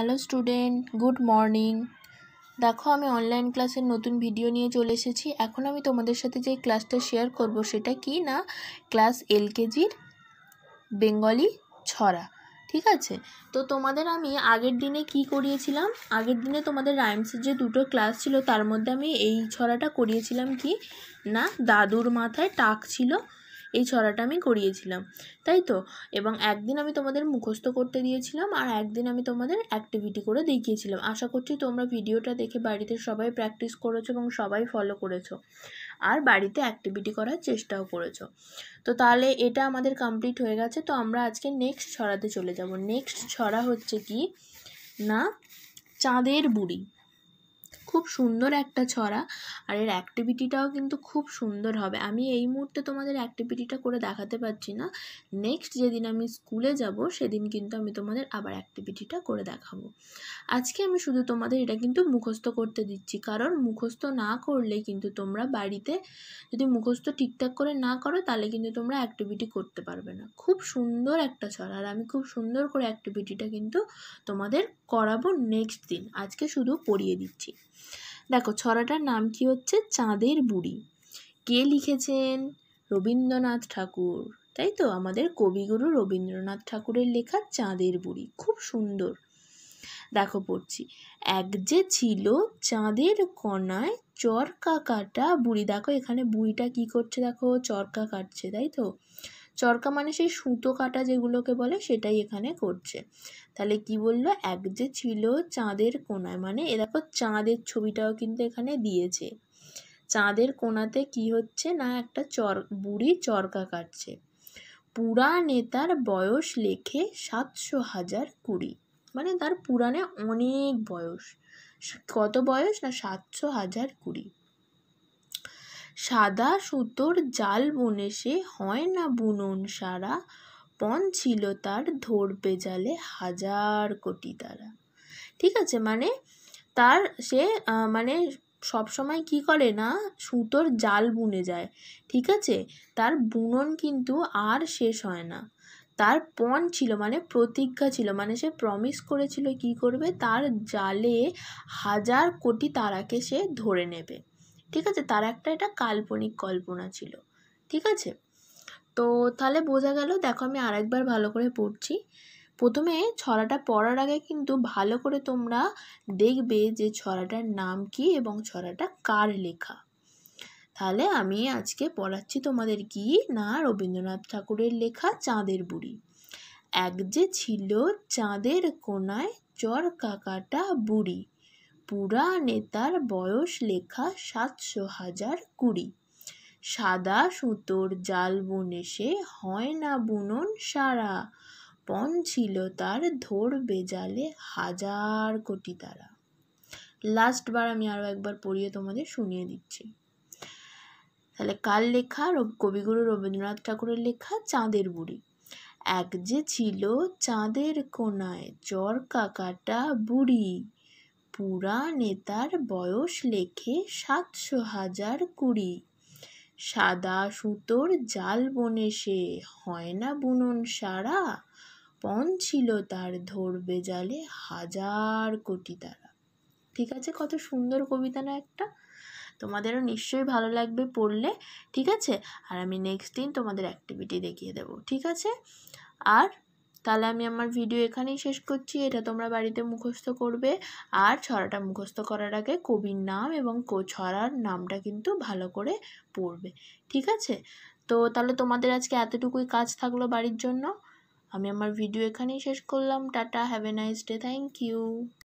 hello student good morning দেখো আমি online ক্লাসের নতুন ভিডিও নিয়ে চলে এসেছি এখন আমি তোমাদের সাথে যে ক্লাসটা শেয়ার করব সেটা কি না ক্লাস এলকেজির বেঙ্গলি ছড়া ঠিক আছে তো তোমাদের আমি আগের দিনে কি করিয়েছিলাম আগের দিনে তোমাদের রাইমসের যে দুটো ক্লাস ছিল তার মধ্যে আমি এই ছড়াটা করিয়েছিলাম কি না দাদুর মাথায় টাক ছিল এই ছড়াটা আমি করিয়েছিলাম তাই তো এবং একদিন আমি তোমাদের মুখস্থ করতে দিয়েছিলাম আর একদিন আমি তোমাদের অ্যাক্টিভিটি করে দেখিয়েছিলাম আশা করছি তোমরা ভিডিওটা দেখে বাড়িতে সবাই প্র্যাকটিস করেছো এবং সবাই ফলো করেছো আর বাড়িতে অ্যাক্টিভিটি করার চেষ্টাও করেছো তো তাহলে এটা আমাদের কমপ্লিট হয়ে গেছে তো আমরা আজকে নেক্সট ছড়াতে চলে যাব নেক্সট ছড়া হচ্ছে কি না চাঁদের বুড়ি খুব সুন্দর একটা ছড়া আর এর অ্যাক্টিভিটিটাও কিন্তু খুব সুন্দর হবে আমি এই মুহূর্তে তোমাদের অ্যাক্টিভিটিটা করে দেখাতে পারছি না নেক্সট যেদিন আমি স্কুলে যাব সেদিন কিন্তু আমি তোমাদের আবার অ্যাক্টিভিটিটা করে দেখাবো আজকে আমি শুধু তোমাদের এটা কিন্তু মুখস্থ করতে দিচ্ছি কারণ মুখস্থ না করলে কিন্তু তোমরা বাড়িতে যদি মুখস্থ ঠিকঠাক করে না করো তাহলে কিন্তু তোমরা অ্যাক্টিভিটি করতে পারবে না খুব সুন্দর একটা ছড়া আর আমি খুব সুন্দর করে অ্যাক্টিভিটিটা কিন্তু তোমাদের করাবো নেক্সট দিন আজকে শুধু পড়িয়ে দিচ্ছি দেখো ছড়াটার নাম কি হচ্ছে চাঁদের বুড়ি কে লিখেছেন রবীন্দ্রনাথ ঠাকুর তাই তো আমাদের কবিগুরু রবীন্দ্রনাথ ঠাকুরের লেখা চাঁদের বুড়ি খুব সুন্দর দেখো পড়ছি এক যে ছিল চাঁদের কণায় চরকা কাটা বুড়ি দেখো এখানে বুড়িটা কি করছে দেখো চরকা কাটছে তাই তো চরকা মানে সেই সুতো কাটা যেগুলোকে বলে সেটাই এখানে করছে তাহলে কি বললো এক যে ছিল চাঁদের কোনায় মানে এ দেখো চাঁদের ছবিটাও কিন্তু এখানে দিয়েছে চাঁদের কোনাতে কি হচ্ছে না একটা চর বুড়ি চরকা কাটছে পুরা নেতার বয়স লেখে সাতশো হাজার কুড়ি মানে তার পুরাণে অনেক বয়স কত বয়স না সাতশো হাজার কুড়ি সাদা সুতোর জাল বুনে সে হয় না বুনন সারা পণ ছিল তার ধরবে জালে হাজার কোটি তারা ঠিক আছে মানে তার সে মানে সবসময় কি করে না সুতোর জাল বুনে যায় ঠিক আছে তার বুনন কিন্তু আর শেষ হয় না তার পণ ছিল মানে প্রতিজ্ঞা ছিল মানে সে প্রমিস করেছিল কি করবে তার জালে হাজার কোটি তারাকে সে ধরে নেবে ঠিক আছে তার একটা এটা কাল্পনিক কল্পনা ছিল ঠিক আছে তো তাহলে বোঝা গেল দেখো আমি আরেকবার ভালো করে পড়ছি প্রথমে ছড়াটা পড়ার আগে কিন্তু ভালো করে তোমরা দেখবে যে ছড়াটার নাম কি এবং ছড়াটা কার লেখা তাহলে আমি আজকে পড়াচ্ছি তোমাদের কি না রবীন্দ্রনাথ ঠাকুরের লেখা চাঁদের বুড়ি এক যে ছিল চাঁদের কোনায় চর কাকাটা বুড়ি পুরা নেতার বয়স লেখা সাতশো হাজার কুড়ি সাদা সুতোর জাল বুনে সে হয় না বুনন সারা পণ ছিল তার ধরবে জালে হাজার কোটি তারা লাস্টবার আমি আরও একবার পড়িয়ে তোমাদের শুনিয়ে দিচ্ছি তাহলে কাল লেখা কবিগুরু রবীন্দ্রনাথ ঠাকুরের লেখা চাঁদের বুড়ি এক যে ছিল চাঁদের কোনায় চরকা কাটা বুড়ি পুরা নেতার বয়স লেখে সাতশো হাজার কুড়ি সাদা সুতোর জাল বনে সে হয় না বুনন সারা পণ ছিল তার ধরবে জালে হাজার কোটি তারা ঠিক আছে কত সুন্দর কবিতা না একটা তোমাদেরও নিশ্চয়ই ভালো লাগবে পড়লে ঠিক আছে আর আমি নেক্সট দিন তোমাদের অ্যাক্টিভিটি দেখিয়ে দেবো ঠিক আছে আর তাহলে আমি আমার ভিডিও এখানেই শেষ করছি এটা তোমরা বাড়িতে মুখস্থ করবে আর ছড়াটা মুখস্থ করার আগে কবির নাম এবং ছড়ার নামটা কিন্তু ভালো করে পড়বে ঠিক আছে তো তাহলে তোমাদের আজকে এতটুকুই কাজ থাকলো বাড়ির জন্য আমি আমার ভিডিও এখানেই শেষ করলাম tata have a nice day thank you